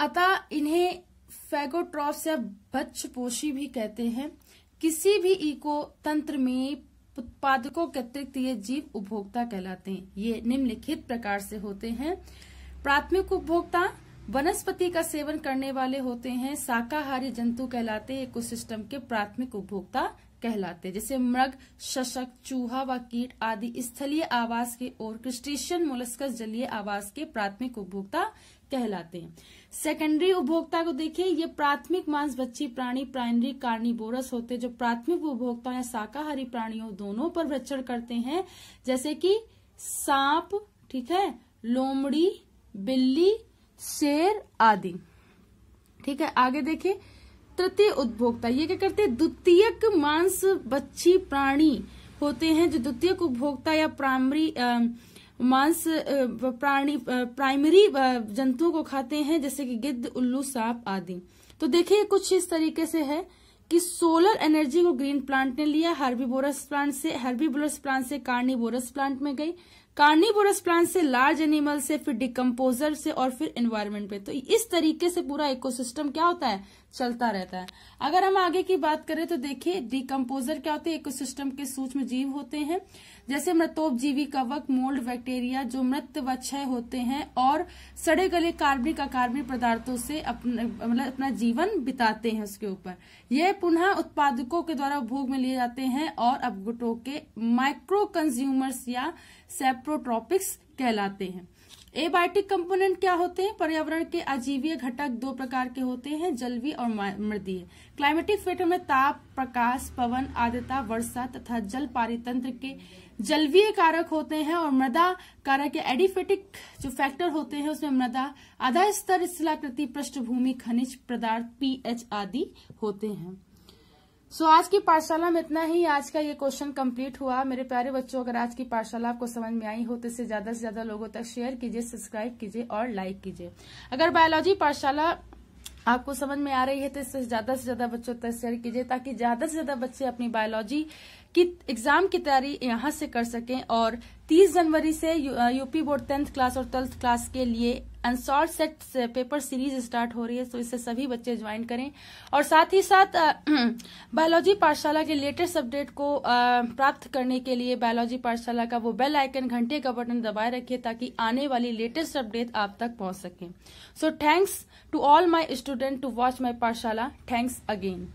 अतः इन्हें फैगोट्रॉप्स या बच्चपोषी भी कहते हैं किसी भी इको तंत्र में उत्पादकों के अतिरिक्त ये जीव उपभोक्ता कहलाते हैं ये निम्नलिखित प्रकार से होते हैं प्राथमिक उपभोक्ता वनस्पति का सेवन करने वाले होते हैं शाकाहारी जंतु कहलाते हैं इकोसिस्टम के प्राथमिक उपभोक्ता कहलाते जैसे मृग शशक चूहा व कीट आदि स्थलीय आवास के और क्रिस्टेशियन मोलस्कस जलीय आवास के प्राथमिक उपभोक्ता कहलाते हैं सेकेंडरी उपभोक्ता को देखिए ये प्राथमिक मांस बच्ची प्राणी प्राइमरी कार्निबोरस होते जो प्राथमिक उपभोक्ता या शाकाहारी प्राणियों दोनों पर भ्रक्षण करते हैं जैसे कि सांप ठीक है लोमड़ी बिल्ली शेर आदि ठीक है आगे देखिए तृतीय उपभोक्ता ये क्या करते हैं द्वितीय मांस बच्ची प्राणी होते हैं जो द्वितीय उपभोक्ता या प्राइमरी मांस प्राणी प्राइमरी जंतुओं को खाते हैं जैसे कि गिद्ध उल्लू सांप आदि तो देखिए कुछ इस तरीके से है कि सोलर एनर्जी को ग्रीन प्लांट ने लिया बोरस प्लांट से हर्बीबोरस प्लांट से बोरस प्लांट में गई कार्निवोरस प्लांट से लार्ज एनिमल से फिर डिकम्पोजर से और फिर एनवायरमेंट पे तो इस तरीके से पूरा इकोसिस्टम क्या होता है चलता रहता है अगर हम आगे की बात करें तो देखिए डिकम्पोजर क्या होते हैं इकोसिस्टम के सूक्ष्म जीव होते हैं जैसे मृतोपजीवी कवक मोल्ड बैक्टीरिया जो मृत व क्षय होते हैं और सड़े गले कार्बनिक अकार्बनिक पदार्थों से अपने मतलब अपना जीवन बिताते हैं उसके ऊपर यह पुनः उत्पादकों के द्वारा उपभोग में लिए जाते हैं और गुटों के माइक्रो कंज्यूमर्स या सेप प्रोट्रॉपिक्स कहलाते हैं एबायोटिक कंपोनेंट क्या होते हैं पर्यावरण के अजीवीय घटक दो प्रकार के होते हैं जलवी और मृदीय क्लाइमेटिक फैक्टर में ताप प्रकाश पवन आर्द्रता वर्षा तथा जल पारितंत्र के जलवीय कारक होते हैं और मृदा कारक के एडिफेटिक जो फैक्टर होते हैं उसमें मृदा आधा स्तर स्थलाकृति पृष्ठभूमि खनिज पदार्थ पीएच आदि होते हैं सो so, आज की पाठशाला में इतना ही आज का ये क्वेश्चन कंप्लीट हुआ मेरे प्यारे बच्चों अगर आज की पाठशाला आपको समझ में आई हो तो इसे ज्यादा से ज्यादा लोगों तक शेयर कीजिए सब्सक्राइब कीजिए और लाइक कीजिए अगर बायोलॉजी पाठशाला आपको समझ में आ रही है तो इससे ज्यादा से ज्यादा बच्चों तक शेयर कीजिए ताकि ज्यादा से ज्यादा बच्चे अपनी बायोलॉजी कि एग्जाम की तैयारी यहाँ से कर सकें और 30 जनवरी से U, UP board tenth class और ट्वेल्थ क्लास के लिए अनसॉल्व सेट से पेपर सीरीज स्टार्ट हो रही है तो इससे सभी बच्चे ज्वाइन करें और साथ ही साथ बायोलॉजी पाठशाला के लेटेस्ट अपडेट को आ, प्राप्त करने के लिए बायोलॉजी पाठशाला का वो बेल आइकन घंटे का बटन दबाए रखें ताकि आने वाली लेटेस्ट अपडेट आप तक पहुंच सके so thanks to all my student to watch my Pathshala thanks again